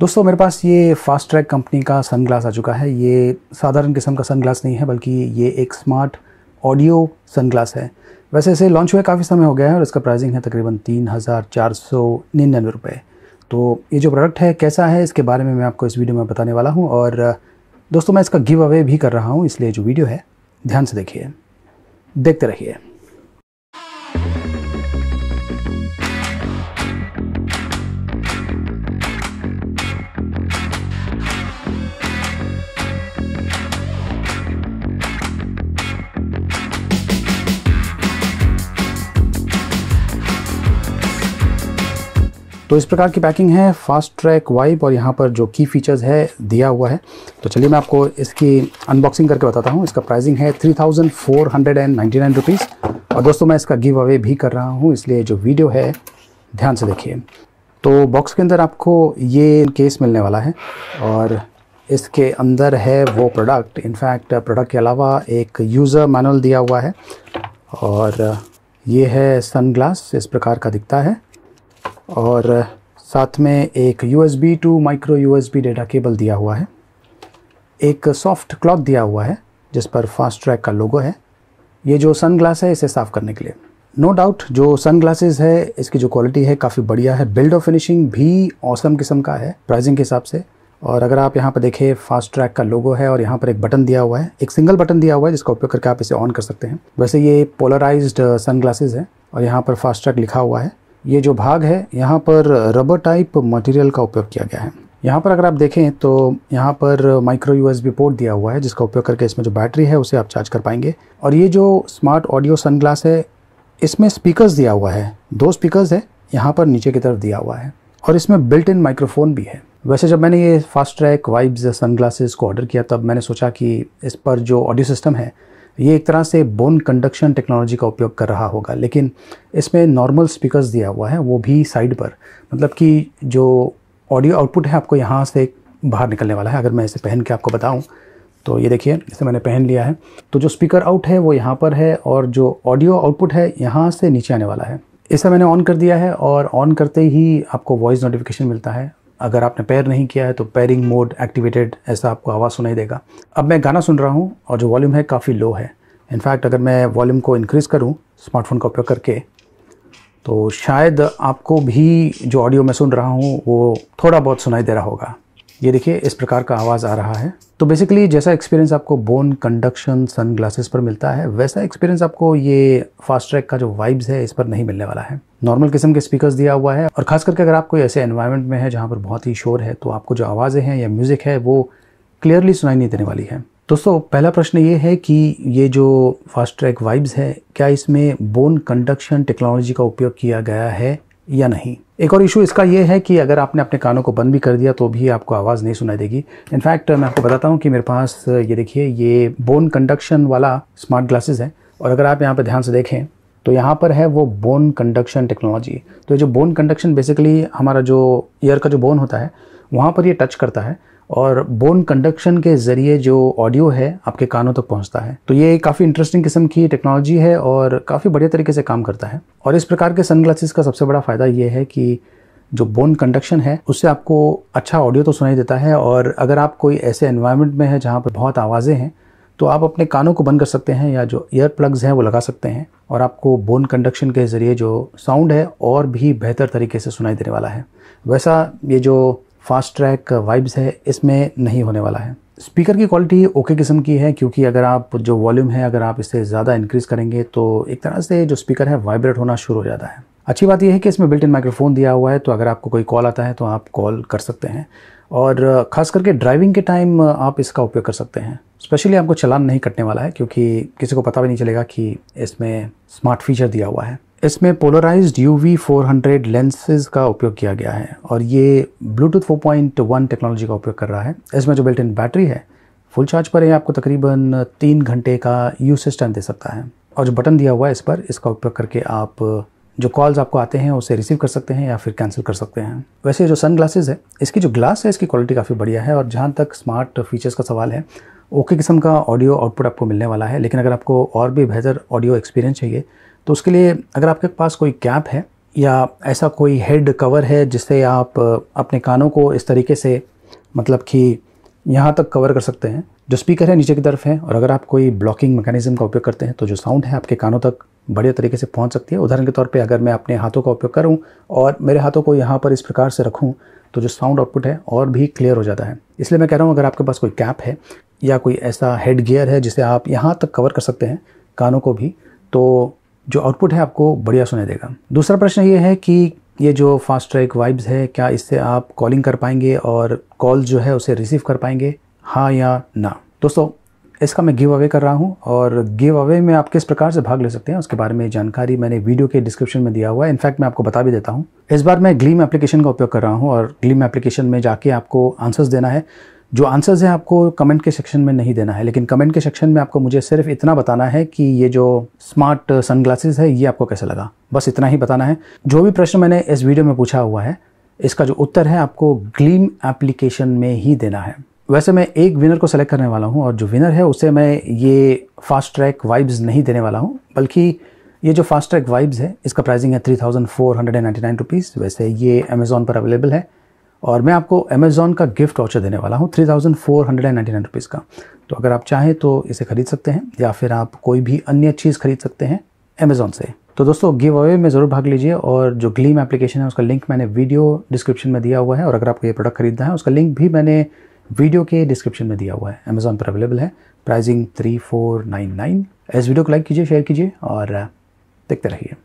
दोस्तों मेरे पास ये फास्ट ट्रैक कंपनी का सनग्लास आ चुका है ये साधारण किस्म का सनग्लास नहीं है बल्कि ये एक स्मार्ट ऑडियो सनग्लास है वैसे इसे लॉन्च हुए काफ़ी समय हो गया है और इसका प्राइसिंग है तकरीबन तीन हज़ार चार सौ निन्यानवे रुपये तो ये जो प्रोडक्ट है कैसा है इसके बारे में मैं आपको इस वीडियो में बताने वाला हूँ और दोस्तों मैं इसका गिव अवे भी कर रहा हूँ इसलिए जो वीडियो है ध्यान से देखिए देखते रहिए तो इस प्रकार की पैकिंग है फास्ट ट्रैक वाइप और यहाँ पर जो की फीचर्स है दिया हुआ है तो चलिए मैं आपको इसकी अनबॉक्सिंग करके बताता हूँ इसका प्राइसिंग है three thousand four hundred and ninety nine rupees और दोस्तों मैं इसका गिव अवे भी कर रहा हूँ इसलिए जो वीडियो है ध्यान से देखिए तो बॉक्स के अंदर आपको ये केस मिलने वाला है और इसके अंदर है वो प्रोडक्ट इनफैक्ट प्रोडक्ट के अलावा एक यूज़र मैनुअल दिया हुआ है और ये है सनग्लास इस प्रकार का दिखता है और साथ में एक U S B two micro U S B data cable दिया हुआ है एक सॉफ्ट क्लॉथ दिया हुआ है जिस पर फास्ट ट्रैक का लोगो है ये जो सन ग्लास है इसे साफ़ करने के लिए नो no डाउट जो सन ग्लासेज है इसकी जो क्वालिटी है काफ़ी बढ़िया है बिल्ड और फिनिशिंग भी औसम किस्म का है प्राइसिंग के हिसाब से और अगर आप यहाँ पर देखें फास्ट ट्रैक का लोगो है और यहाँ पर एक बटन दिया हुआ है एक सिंगल बटन दिया हुआ है जिसका उपयोग करके आप इसे ऑन कर सकते हैं वैसे ये पोलराइज्ड सन ग्लासेज है और यहाँ पर फास्ट ट्रैक लिखा हुआ है ये जो भाग है यहाँ पर रबर टाइप मटेरियल का उपयोग किया गया है यहाँ पर अगर आप देखें तो यहाँ पर माइक्रो यूएसबी पोर्ट दिया हुआ है जिसका उपयोग करके इसमें जो बैटरी है उसे आप चार्ज कर पाएंगे और ये जो स्मार्ट ऑडियो सनग्लास है इसमें स्पीकर्स दिया हुआ है दो स्पीकर्स है यहाँ पर नीचे की तरफ दिया हुआ है और इसमें बिल्ट इन माइक्रोफोन भी है वैसे जब मैंने ये फास्ट ट्रैक वाइब्स सन को ऑर्डर किया तब मैंने सोचा कि इस पर जो ऑडियो सिस्टम है ये एक तरह से बोन कंडक्शन टेक्नोलॉजी का उपयोग कर रहा होगा लेकिन इसमें नॉर्मल स्पीकर्स दिया हुआ है वो भी साइड पर मतलब कि जो ऑडियो आउटपुट है आपको यहाँ से बाहर निकलने वाला है अगर मैं इसे पहन के आपको बताऊँ तो ये देखिए इसे मैंने पहन लिया है तो जो स्पीकर आउट है वो यहाँ पर है और जो ऑडियो आउटपुट है यहाँ से नीचे आने वाला है इसे मैंने ऑन कर दिया है और ऑन करते ही आपको वॉइस नोटिफिकेशन मिलता है अगर आपने पैर नहीं किया है तो पैरिंग मोड एक्टिवेटेड ऐसा आपको आवाज़ सुनाई देगा अब मैं गाना सुन रहा हूँ और जो वॉल्यूम है काफ़ी लो है इनफैक्ट अगर मैं वॉल्यूम को इंक्रीज़ करूँ स्मार्टफोन का उपयोग करके तो शायद आपको भी जो ऑडियो मैं सुन रहा हूँ वो थोड़ा बहुत सुनाई दे रहा होगा ये देखिए इस प्रकार का आवाज़ आ रहा है तो बेसिकली जैसा एक्सपीरियंस आपको बोन कंडक्शन सन ग्लासेस पर मिलता है वैसा एक्सपीरियंस आपको ये फास्ट ट्रैक का जो वाइब्स है इस पर नहीं मिलने वाला है नॉर्मल किस्म के स्पीकर्स दिया हुआ है और खास करके अगर आप कोई ऐसे एनवायरमेंट में है जहाँ पर बहुत ही शोर है तो आपको जो आवाज़ें हैं या म्यूज़िक है वो क्लियरली सुनाई नहीं देने वाली है दोस्तों पहला प्रश्न ये है कि ये जो फास्ट ट्रैक वाइब्स है क्या इसमें बोन कंडक्शन टेक्नोलॉजी का उपयोग किया गया है या नहीं एक और इशू इसका यह है कि अगर आपने अपने कानों को बंद भी कर दिया तो भी आपको आवाज़ नहीं सुनाई देगी इनफैक्ट मैं आपको बताता हूँ कि मेरे पास ये देखिए ये बोन कंडक्शन वाला स्मार्ट ग्लासेस है और अगर आप यहाँ पर ध्यान से देखें तो यहाँ पर है वो बोन कंडक्शन टेक्नोलॉजी तो जो बोन कंडक्शन बेसिकली हमारा जो ईयर का जो बोन होता है वहाँ पर ये टच करता है और बोन कंडक्शन के ज़रिए जो ऑडियो है आपके कानों तक तो पहुंचता है तो ये काफ़ी इंटरेस्टिंग किस्म की टेक्नोलॉजी है और काफ़ी बढ़िया तरीके से काम करता है और इस प्रकार के सनग्लासेस का सबसे बड़ा फ़ायदा ये है कि जो बोन कंडक्शन है उससे आपको अच्छा ऑडियो तो सुनाई देता है और अगर आप कोई ऐसे एनवायरनमेंट में है जहाँ पर बहुत आवाज़ें हैं तो आप अपने कानों को बंद कर सकते हैं या जो ईयर प्लग्स हैं वो लगा सकते हैं और आपको बोन कंडक्शन के ज़रिए जो साउंड है और भी बेहतर तरीके से सुनाई देने वाला है वैसा ये जो फास्ट ट्रैक वाइब्स है इसमें नहीं होने वाला है स्पीकर की क्वालिटी ओके किस्म की है क्योंकि अगर आप जो वॉल्यूम है अगर आप इसे ज़्यादा इंक्रीज़ करेंगे तो एक तरह से जो स्पीकर है वाइब्रेट होना शुरू हो जाता है अच्छी बात यह है कि इसमें बिल्ट इन माइक्रोफोन दिया हुआ है तो अगर आपको कोई कॉल आता है तो आप कॉल कर सकते हैं और ख़ास करके ड्राइविंग के टाइम आप इसका उपयोग कर सकते हैं स्पेशली आपको चलान नहीं कटने वाला है क्योंकि किसी को पता भी नहीं चलेगा कि इसमें स्मार्ट फीचर दिया हुआ है इसमें पोलराइज्ड यूवी 400 लेंसेज का उपयोग किया गया है और ये ब्लूटूथ 4.1 टेक्नोलॉजी का उपयोग कर रहा है इसमें जो बिल्ट इन बैटरी है फुल चार्ज पर ये आपको तकरीबन तीन घंटे का यू सिस्टम दे सकता है और जो बटन दिया हुआ है इस पर इसका उपयोग करके आप जो कॉल्स आपको आते हैं उसे रिसीव कर सकते हैं या फिर कैंसिल कर सकते हैं वैसे जो सन ग्लासेज है इसकी जो ग्लास है इसकी क्वालिटी काफ़ी बढ़िया है और जहाँ तक स्मार्ट फीचर्स का सवाल है ओके किस्म का ऑडियो आउटपुट आपको मिलने वाला है लेकिन अगर आपको और भी बेहतर ऑडियो एक्सपीरियंस चाहिए तो उसके लिए अगर आपके पास कोई कैप है या ऐसा कोई हेड कवर है जिससे आप अपने कानों को इस तरीके से मतलब कि यहाँ तक कवर कर सकते हैं जो स्पीकर है नीचे की तरफ है और अगर आप कोई ब्लॉकिंग मैकेनिज्म का उपयोग करते हैं तो जो साउंड है आपके कानों तक बढ़िया तरीके से पहुँच सकती है उदाहरण के तौर पर अगर मैं अपने हाथों का उपयोग करूँ और मेरे हाथों को यहाँ पर इस प्रकार से रखूँ तो जो साउंड आउटपुट है और भी क्लियर हो जाता है इसलिए मैं कह रहा हूँ अगर आपके पास कोई कैप है या कोई ऐसा हेड गियर है जिसे आप यहाँ तक कवर कर सकते हैं कानों को भी तो जो आउटपुट है आपको बढ़िया सुनाई देगा दूसरा प्रश्न ये है कि ये जो फास्ट ट्रैक वाइब्स है क्या इससे आप कॉलिंग कर पाएंगे और कॉल जो है उसे रिसीव कर पाएंगे हाँ या ना दोस्तों इसका मैं गिव अवे कर रहा हूँ और गिव अवे में आप किस प्रकार से भाग ले सकते हैं उसके बारे में जानकारी मैंने वीडियो के डिस्क्रिप्शन में दिया हुआ है इनफैक्ट मैं आपको बता भी देता हूँ इस बार मैं ग्लीम एप्लीकेशन का उपयोग कर रहा हूँ और ग्लीम एप्लीकेशन में जाके आपको आंसर्स देना है जो आंसर्स हैं आपको कमेंट के सेक्शन में नहीं देना है लेकिन कमेंट के सेक्शन में आपको मुझे सिर्फ इतना बताना है कि ये जो स्मार्ट सनग्लासेस है ये आपको कैसा लगा बस इतना ही बताना है जो भी प्रश्न मैंने इस वीडियो में पूछा हुआ है इसका जो उत्तर है आपको ग्लीम एप्लीकेशन में ही देना है वैसे मैं एक विनर को सेलेक्ट करने वाला हूँ और जो विनर है उसे मैं ये फास्ट ट्रैक वाइब्स नहीं देने वाला हूँ बल्कि ये जो फास्ट ट्रैक वाइब्स है इसका प्राइसिंग है three thousand four hundred and ninety nine rupees वैसे ये अमेज़ोन पर अवेलेबल है और मैं आपको अमेज़ॉन का गिफ्ट ऑर्चर देने वाला हूँ three thousand four hundred and ninety nine rupees का तो अगर आप चाहें तो इसे ख़रीद सकते हैं या फिर आप कोई भी अन्य चीज़ खरीद सकते हैं अमेजोन से तो दोस्तों गिव अवे में ज़रूर भाग लीजिए और जो ग्लीम एप्लीकेशन है उसका लिंक मैंने वीडियो डिस्क्रिप्शन में दिया हुआ है और अगर आपको ये प्रोडक्ट खरीदना है उसका लिंक भी मैंने वीडियो के डिस्क्रिप्शन में दिया हुआ है अमेजोन पर अवेलेबल है pricing three four nine nine इस वीडियो को लाइक कीजिए शेयर कीजिए और देखते रहिए